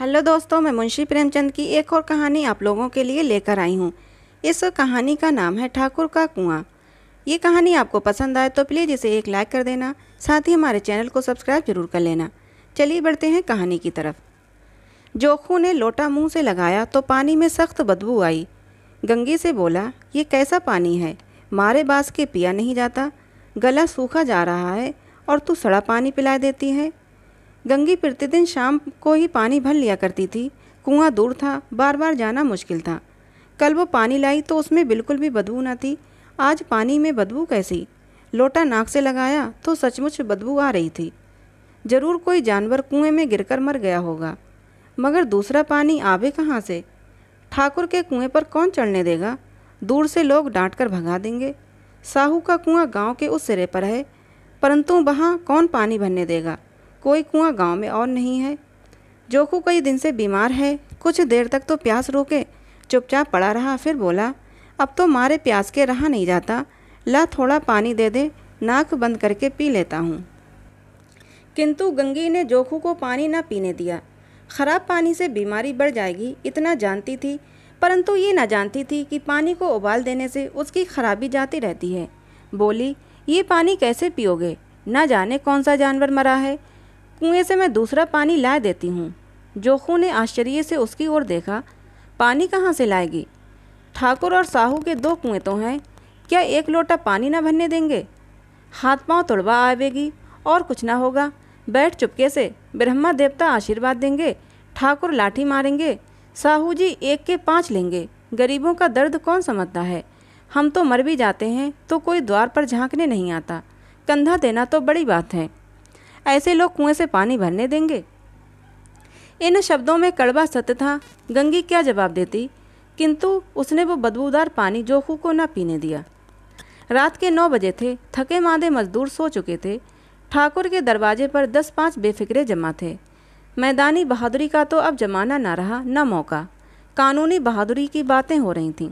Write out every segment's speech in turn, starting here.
Hello दोस्तों मैं मुंशी प्रेमचंद की एक और कहानी आप लोगों के लिए लेकर आई हूँ इस कहानी का नाम है ठाकुर का कुआं ये कहानी आपको पसंद आए तो प्लीज़ इसे एक लाइक कर देना साथ ही हमारे चैनल को सब्सक्राइब जरूर कर लेना चलिए बढ़ते हैं कहानी की तरफ जोखू ने लोटा मुंह से लगाया तो पानी में सख्त बदबू आई गंगी से बोला ये कैसा पानी है मारे बास के पिया नहीं जाता गला सूखा जा रहा है और तू सड़ा पानी पिला देती है गंगी प्रतिदिन शाम को ही पानी भर लिया करती थी कुआं दूर था बार बार जाना मुश्किल था कल वो पानी लाई तो उसमें बिल्कुल भी बदबू न थी आज पानी में बदबू कैसी लोटा नाक से लगाया तो सचमुच बदबू आ रही थी जरूर कोई जानवर कुएं में गिरकर मर गया होगा मगर दूसरा पानी आवे कहाँ से ठाकुर के कुएं पर कौन चढ़ने देगा दूर से लोग डांट कर भगा देंगे साहू का कुआं गांव के उस सिरे पर है परंतु वहाँ कौन पानी भरने देगा कोई कुआं गांव में और नहीं है जोखू कई दिन से बीमार है कुछ देर तक तो प्यास रोके चुपचाप पड़ा रहा फिर बोला अब तो मारे प्यास के रहा नहीं जाता ला थोड़ा पानी दे दे नाक बंद करके पी लेता हूँ किंतु गंगी ने जोखू को पानी ना पीने दिया खराब पानी से बीमारी बढ़ जाएगी इतना जानती थी परंतु ये ना जानती थी कि पानी को उबाल देने से उसकी खराबी जाती रहती है बोली ये पानी कैसे पियोगे ना जाने कौन सा जानवर मरा है कुएं से मैं दूसरा पानी ला देती हूँ जोखू ने आश्चर्य से उसकी ओर देखा पानी कहाँ से लाएगी ठाकुर और साहू के दो कुएं तो हैं क्या एक लोटा पानी ना भरने देंगे हाथ पांव तुड़वा आवेगी और कुछ ना होगा बैठ चुपके से ब्रह्मा देवता आशीर्वाद देंगे ठाकुर लाठी मारेंगे साहू जी एक के पाँच लेंगे गरीबों का दर्द कौन समझता है हम तो मर भी जाते हैं तो कोई द्वार पर झांकने नहीं आता कंधा देना तो बड़ी बात है ऐसे लोग कुएं से पानी भरने देंगे इन शब्दों में कड़वा सत्य था गंगी क्या जवाब देती किंतु उसने वो बदबूदार पानी जोखू को न पीने दिया रात के नौ बजे थे थके मादे मजदूर सो चुके थे ठाकुर के दरवाजे पर दस पाँच बेफिक्रे जमा थे मैदानी बहादुरी का तो अब जमाना ना रहा न मौका कानूनी बहादुरी की बातें हो रही थीं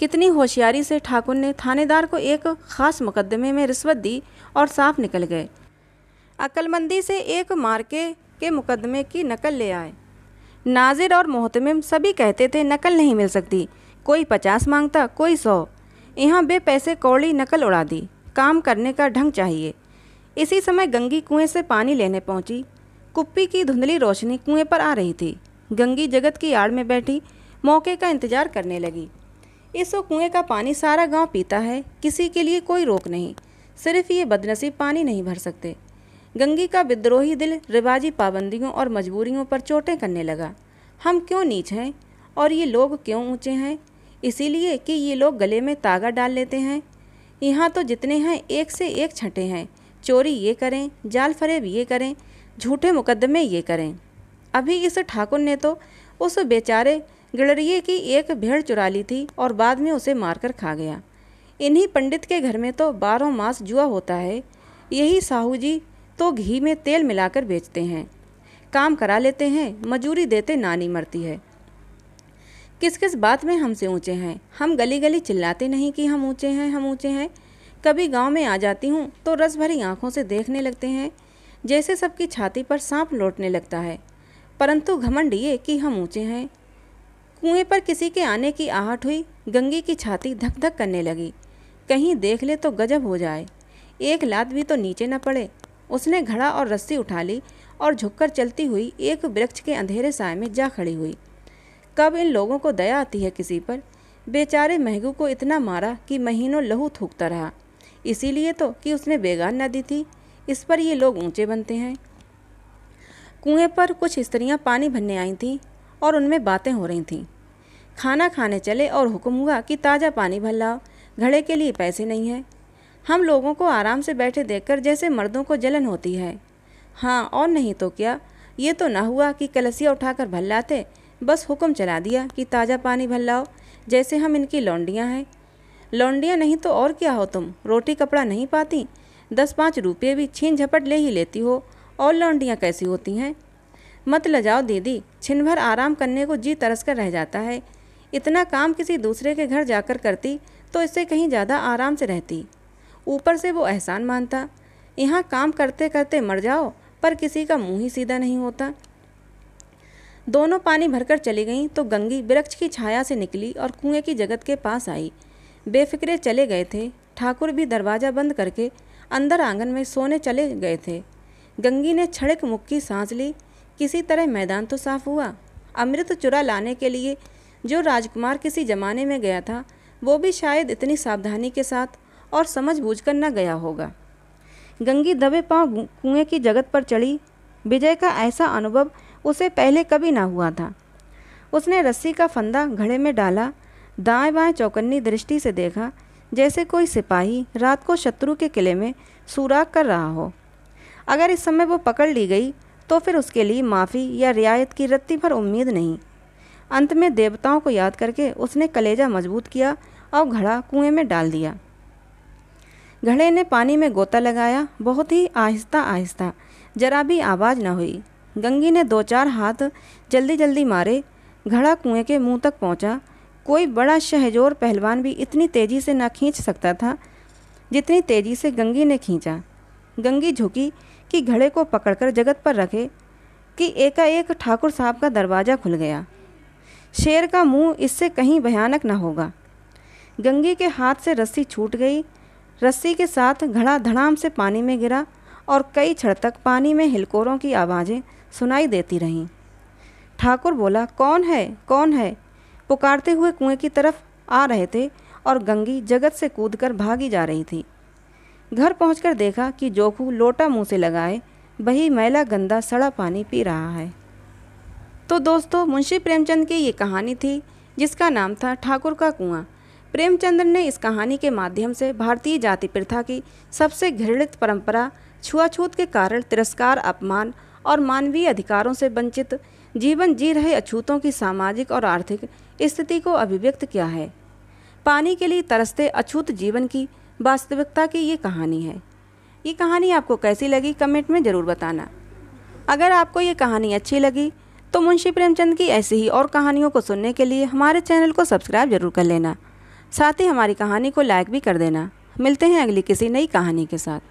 कितनी होशियारी से ठाकुर ने थानेदार को एक खास मुकदमे में रिश्वत दी और साफ निकल गए अक्लमंदी से एक मार्के के मुकदमे की नकल ले आए नाजिर और मोहतम सभी कहते थे नकल नहीं मिल सकती कोई पचास मांगता कोई सौ यहाँ बे पैसे कौड़ी नकल उड़ा दी काम करने का ढंग चाहिए इसी समय गंगी कुएं से पानी लेने पहुंची कुप्पी की धुंधली रोशनी कुएं पर आ रही थी गंगी जगत की आड़ में बैठी मौके का इंतजार करने लगी इस कुएं का पानी सारा गांव पीता है किसी के लिए कोई रोक नहीं सिर्फ ये बदनसीब पानी नहीं भर सकते गंगी का विद्रोही दिल रिवाजी पाबंदियों और मजबूरियों पर चोटें करने लगा हम क्यों नीच हैं और ये लोग क्यों ऊंचे हैं इसीलिए कि ये लोग गले में तागा डाल लेते हैं यहाँ तो जितने हैं एक से एक छटे हैं चोरी ये करें जाल फरेब ये करें झूठे मुकदमे ये करें अभी इस ठाकुर ने तो उस बेचारे गिड़रिए की एक भेड़ चुरा ली थी और बाद में उसे मारकर खा गया इन्हीं पंडित के घर में तो बारह मास जुआ होता है यही साहू जी तो घी में तेल मिलाकर बेचते हैं काम करा लेते हैं मजूरी देते नानी मरती है किस किस बात में हमसे ऊंचे हैं हम गली गली चिल्लाते नहीं कि हम ऊंचे हैं हम ऊंचे हैं कभी गांव में आ जाती हूँ तो रस भरी आँखों से देखने लगते हैं जैसे सबकी छाती पर सांप लौटने लगता है परंतु घमंड ये कि हम ऊंचे हैं कुएं पर किसी के आने की आहट हुई गंगी की छाती धक धक करने लगी कहीं देख ले तो गजब हो जाए एक लात भी तो नीचे न पड़े उसने घड़ा और रस्सी उठा ली और झुककर चलती हुई एक वृक्ष के अंधेरे साय में जा खड़ी हुई कब इन लोगों को दया आती है किसी पर बेचारे महगू को इतना मारा कि महीनों लहू थूकता रहा इसीलिए तो कि उसने बेगान न दी थी इस पर ये लोग ऊंचे बनते हैं कुएं पर कुछ स्त्रियां पानी भरने आई थीं और उनमें बातें हो रही थीं खाना खाने चले और हुक्म हुआ कि ताज़ा पानी भर लाओ घड़े के लिए पैसे नहीं हैं हम लोगों को आराम से बैठे देखकर जैसे मर्दों को जलन होती है हाँ और नहीं तो क्या ये तो ना हुआ कि कलसिया उठाकर भल्लाते बस हुक्म चला दिया कि ताज़ा पानी भल्लाओ जैसे हम इनकी लौंडियाँ हैं लौंडियाँ नहीं तो और क्या हो तुम रोटी कपड़ा नहीं पाती दस पाँच रुपये भी छीन झपट ले ही लेती हो और लौंडियाँ कैसी होती हैं मत जाओ दीदी छिन भर आराम करने को जी तरस कर रह जाता है इतना काम किसी दूसरे के घर जाकर करती तो इससे कहीं ज़्यादा आराम से रहती ऊपर से वो एहसान मानता यहाँ काम करते करते मर जाओ पर किसी का मुंह ही सीधा नहीं होता दोनों पानी भरकर चली गईं तो गंगी वृक्ष की छाया से निकली और कुएं की जगत के पास आई बेफिक्रे चले गए थे ठाकुर भी दरवाज़ा बंद करके अंदर आंगन में सोने चले गए थे गंगी ने छड़क मुक्की सांस ली किसी तरह मैदान तो साफ हुआ अमृत चुरा लाने के लिए जो राजकुमार किसी जमाने में गया था वो भी शायद इतनी सावधानी के साथ और समझ बूझ कर न गया होगा गंगी दबे पांव कुएं की जगत पर चढ़ी विजय का ऐसा अनुभव उसे पहले कभी ना हुआ था उसने रस्सी का फंदा घड़े में डाला दाएं बाएं चौकन्नी दृष्टि से देखा जैसे कोई सिपाही रात को शत्रु के किले में सुराग कर रहा हो अगर इस समय वो पकड़ ली गई तो फिर उसके लिए माफ़ी या रियायत की रत्ती भर उम्मीद नहीं अंत में देवताओं को याद करके उसने कलेजा मजबूत किया और घड़ा कुएं में डाल दिया घड़े ने पानी में गोता लगाया बहुत ही आहिस्ता आहिस्ता जरा भी आवाज़ न हुई गंगी ने दो चार हाथ जल्दी जल्दी मारे घड़ा कुएं के मुंह तक पहुंचा। कोई बड़ा शहजोर पहलवान भी इतनी तेज़ी से ना खींच सकता था जितनी तेज़ी से गंगी ने खींचा गंगी झुकी कि घड़े को पकड़कर जगत पर रखे कि एकाएक ठाकुर साहब का दरवाज़ा खुल गया शेर का मुंह इससे कहीं भयानक न होगा गंगी के हाथ से रस्सी छूट गई रस्सी के साथ घड़ा धड़ाम से पानी में गिरा और कई क्षण तक पानी में हिलकोरों की आवाज़ें सुनाई देती रहीं ठाकुर बोला कौन है कौन है पुकारते हुए कुएं की तरफ आ रहे थे और गंगी जगत से कर भागी जा रही थी घर पहुँच देखा कि जोखू लोटा मुँह से लगाए वही मैला गंदा सड़ा पानी पी रहा है तो दोस्तों मुंशी प्रेमचंद की ये कहानी थी जिसका नाम था ठाकुर का कुआं प्रेमचंद्र ने इस कहानी के माध्यम से भारतीय जाति प्रथा की सबसे घृणित परंपरा छुआछूत के कारण तिरस्कार अपमान और मानवीय अधिकारों से वंचित जीवन जी रहे अछूतों की सामाजिक और आर्थिक स्थिति को अभिव्यक्त किया है पानी के लिए तरसते अछूत जीवन की वास्तविकता की ये कहानी है ये कहानी आपको कैसी लगी कमेंट में ज़रूर बताना अगर आपको ये कहानी अच्छी लगी तो मुंशी प्रेमचंद की ऐसी ही और कहानियों को सुनने के लिए हमारे चैनल को सब्सक्राइब जरूर कर लेना साथ ही हमारी कहानी को लाइक भी कर देना मिलते हैं अगली किसी नई कहानी के साथ